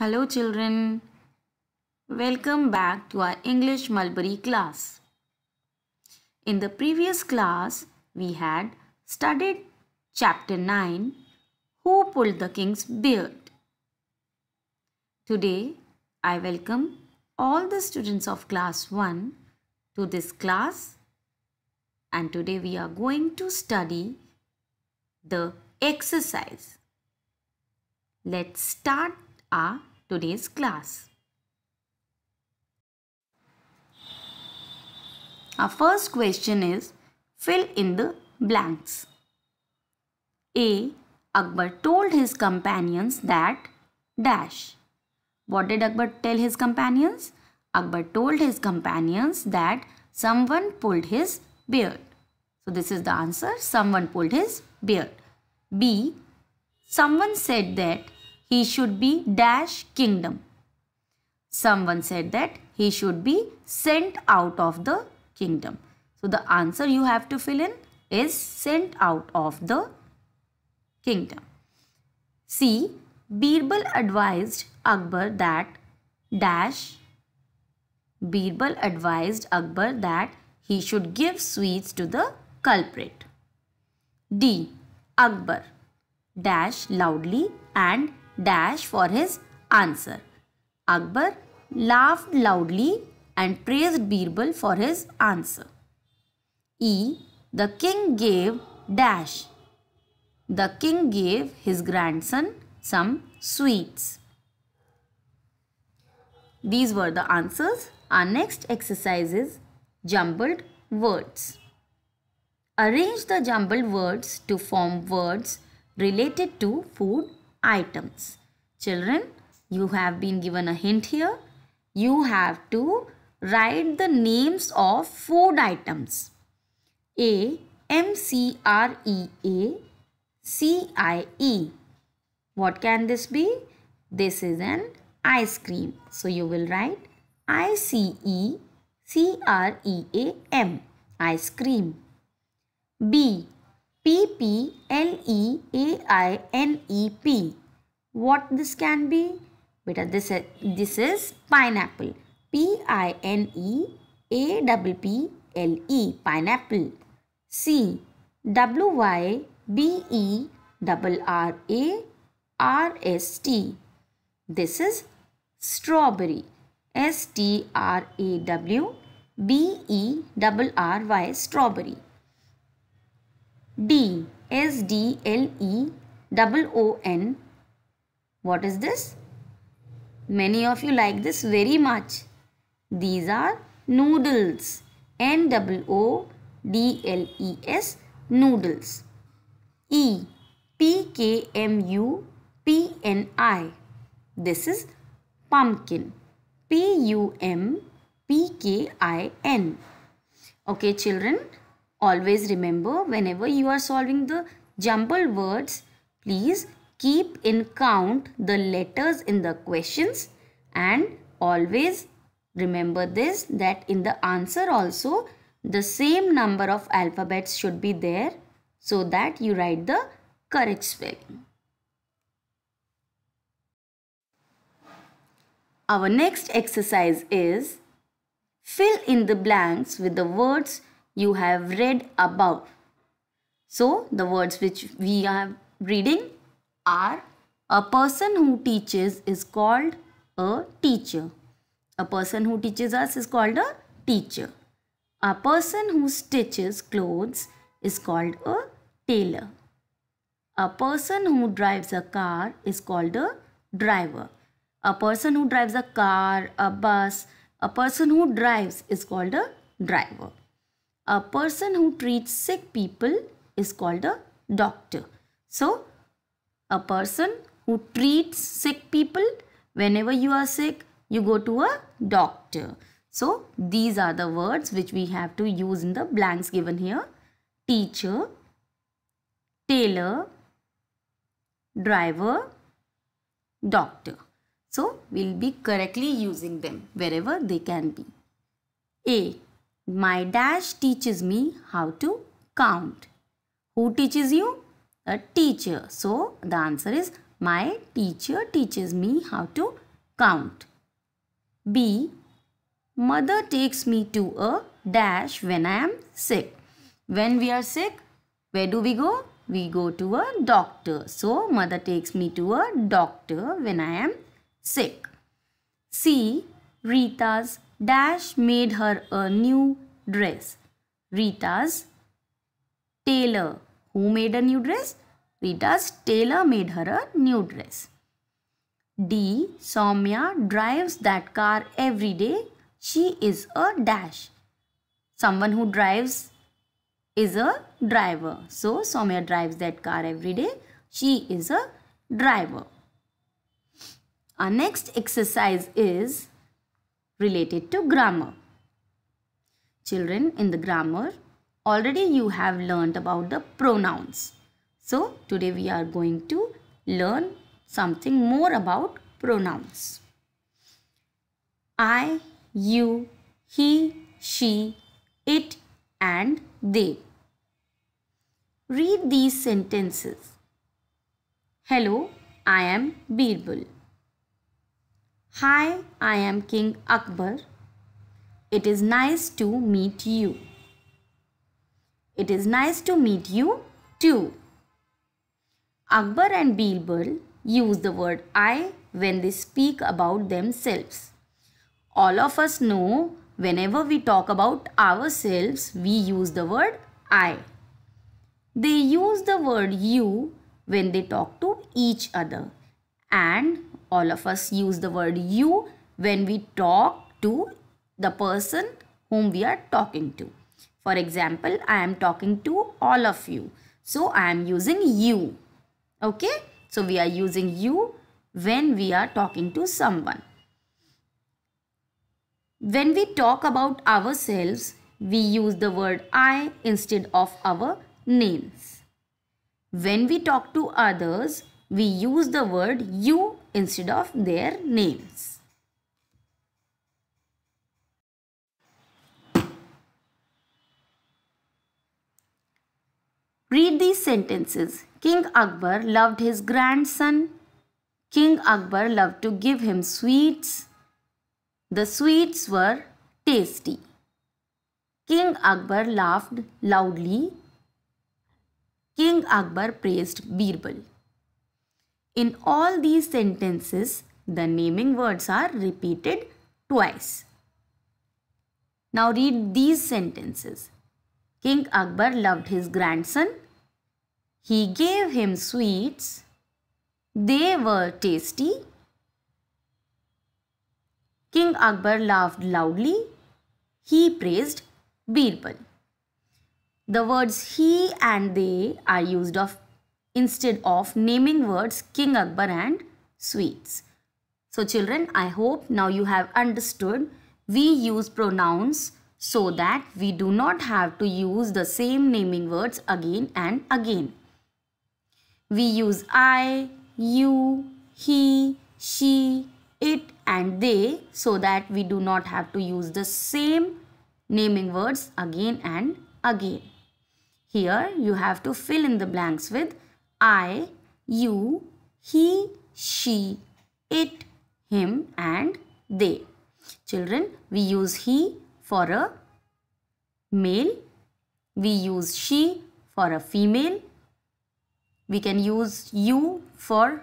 Hello children. Welcome back to our English Mulberry class. In the previous class, we had studied chapter 9, Who Pulled the King's Beard? Today, I welcome all the students of class 1 to this class and today we are going to study the exercise. Let's start our today's class. Our first question is fill in the blanks. A. Akbar told his companions that dash. What did Akbar tell his companions? Akbar told his companions that someone pulled his beard. So this is the answer. Someone pulled his beard. B. Someone said that he should be dash kingdom. Someone said that he should be sent out of the kingdom. So the answer you have to fill in is sent out of the kingdom. C. Birbal advised Akbar that dash Birbal advised Akbar that he should give sweets to the culprit. D. Akbar dash loudly and dash for his answer. Akbar laughed loudly and praised Birbal for his answer. E. The king gave dash. The king gave his grandson some sweets. These were the answers. Our next exercise is jumbled words. Arrange the jumbled words to form words related to food items. Children, you have been given a hint here. You have to write the names of food items. A, M C R E A, C I E. What can this be? This is an ice cream. So you will write I C E C R E A M, ice cream. B, P P L E A I N E P. What this can be? Beta, this is, this is pineapple. P I N E A W P L E pineapple. C W Y B E double R A R S T. This is strawberry. S T R A W B E double R Y strawberry. D S D L E double O N. What is this? Many of you like this very much. These are noodles. N double O D L E S noodles. E P K M U P N I. This is pumpkin. P U M P K I N. Okay, children. Always remember whenever you are solving the jumbled words, please keep in count the letters in the questions and always remember this that in the answer also the same number of alphabets should be there so that you write the correct spelling. Our next exercise is fill in the blanks with the words you have read about. So the words which we are reading are a person who teaches is called a teacher. A person who teaches us is called a teacher. A person who stitches clothes is called a tailor. A person who drives a car is called a driver. A person who drives a car, a bus, a person who drives is called a driver a person who treats sick people is called a doctor. So, a person who treats sick people, whenever you are sick, you go to a doctor. So, these are the words which we have to use in the blanks given here. Teacher, tailor, driver, doctor. So, we'll be correctly using them wherever they can be. A. My dash teaches me how to count. Who teaches you? A teacher. So the answer is my teacher teaches me how to count. B. Mother takes me to a dash when I am sick. When we are sick, where do we go? We go to a doctor. So, mother takes me to a doctor when I am sick. C. Rita's Dash made her a new dress. Rita's tailor. Who made a new dress? Rita's tailor made her a new dress. D. Soumya drives that car every day. She is a dash. Someone who drives is a driver. So, Soumya drives that car every day. She is a driver. Our next exercise is related to grammar. Children, in the grammar, already you have learned about the pronouns. So, today we are going to learn something more about pronouns. I, you, he, she, it and they. Read these sentences. Hello, I am Birbal. Hi, I am King Akbar. It is nice to meet you. It is nice to meet you too. Akbar and Birbal use the word I when they speak about themselves. All of us know whenever we talk about ourselves, we use the word I. They use the word you when they talk to each other and all of us use the word you when we talk to the person whom we are talking to. For example, I am talking to all of you. So I am using you. Okay. So we are using you when we are talking to someone. When we talk about ourselves, we use the word I instead of our names. When we talk to others, we use the word you instead of their names. Read these sentences. King Akbar loved his grandson. King Akbar loved to give him sweets. The sweets were tasty. King Akbar laughed loudly. King Akbar praised Birbal. In all these sentences, the naming words are repeated twice. Now read these sentences. King Akbar loved his grandson. He gave him sweets. They were tasty. King Akbar laughed loudly. He praised Birbal. The words he and they are used of instead of naming words King Akbar and sweets. So children, I hope now you have understood we use pronouns so that we do not have to use the same naming words again and again. We use I, you, he, she, it and they so that we do not have to use the same naming words again and again. Here you have to fill in the blanks with I, you, he, she, it, him and they. Children, we use he for a male. We use she for a female. We can use you for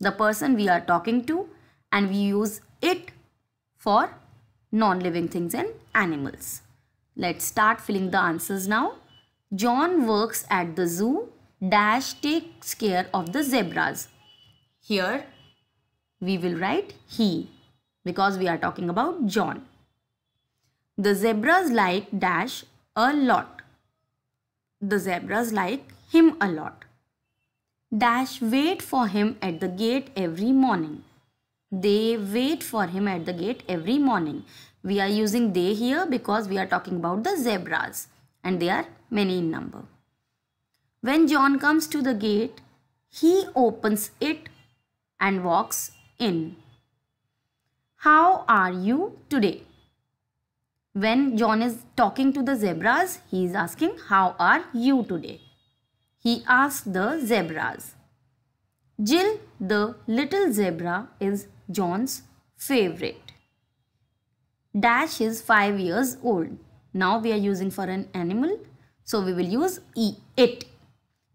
the person we are talking to and we use it for non-living things and animals. Let's start filling the answers now. John works at the zoo dash takes care of the zebras. Here we will write he because we are talking about John. The zebras like dash a lot. The zebras like him a lot. Dash wait for him at the gate every morning. They wait for him at the gate every morning. We are using they here because we are talking about the zebras and they are many in number. When John comes to the gate, he opens it and walks in. How are you today? When John is talking to the zebras, he is asking, How are you today? He asks the zebras. Jill, the little zebra, is John's favorite. Dash is 5 years old. Now we are using for an animal. So we will use e, it.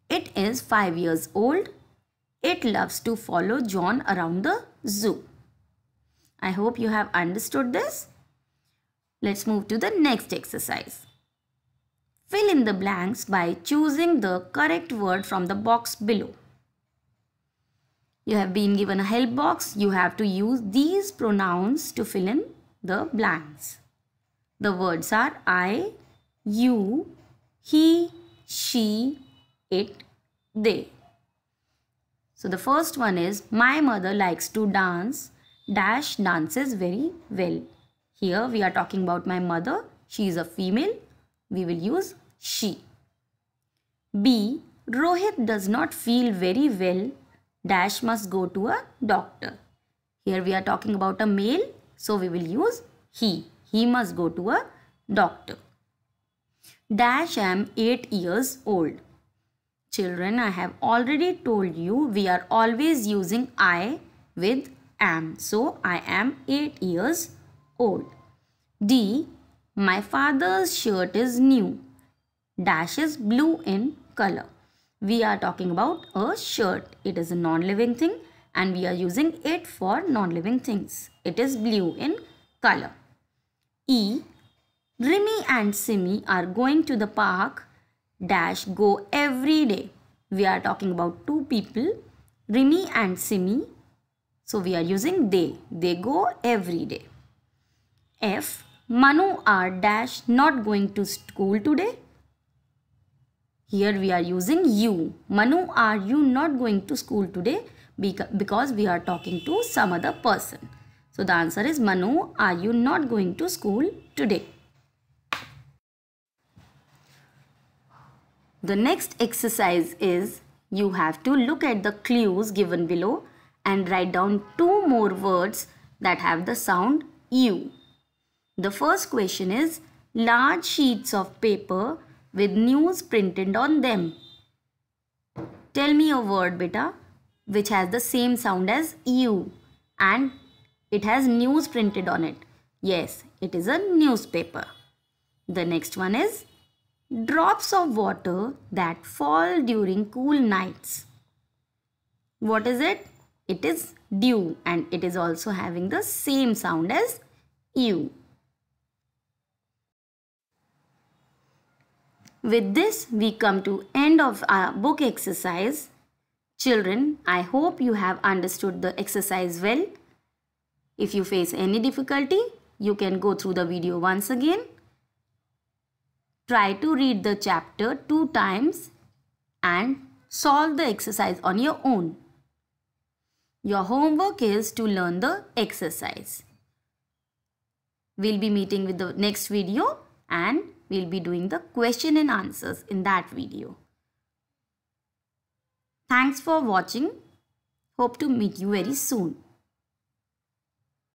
It is 5 years old. It loves to follow John around the zoo. I hope you have understood this. Let's move to the next exercise. Fill in the blanks by choosing the correct word from the box below. You have been given a help box. You have to use these pronouns to fill in the blanks. The words are I, you, he, she, it they. So the first one is my mother likes to dance dash dances very well. Here we are talking about my mother. She is a female. We will use she. B. Rohit does not feel very well dash must go to a doctor. Here we are talking about a male. So we will use he. He must go to a doctor. Dash am 8 years old Children, I have already told you we are always using I with am. So, I am 8 years old. D. My father's shirt is new. Dash is blue in color. We are talking about a shirt. It is a non-living thing and we are using it for non-living things. It is blue in color. E. Rimi and Simi are going to the park dash go every day. We are talking about two people, Rimi and Simi. So we are using they. They go every day. F. Manu are dash not going to school today. Here we are using you. Manu are you not going to school today because we are talking to some other person. So the answer is Manu are you not going to school today. The next exercise is you have to look at the clues given below and write down two more words that have the sound U. The first question is large sheets of paper with news printed on them. Tell me a word beta which has the same sound as U and it has news printed on it. Yes, it is a newspaper. The next one is drops of water that fall during cool nights. What is it? It is dew and it is also having the same sound as you. With this, we come to end of our book exercise. Children, I hope you have understood the exercise well. If you face any difficulty, you can go through the video once again Try to read the chapter two times and solve the exercise on your own. Your homework is to learn the exercise. We'll be meeting with the next video and we'll be doing the question and answers in that video. Thanks for watching. Hope to meet you very soon.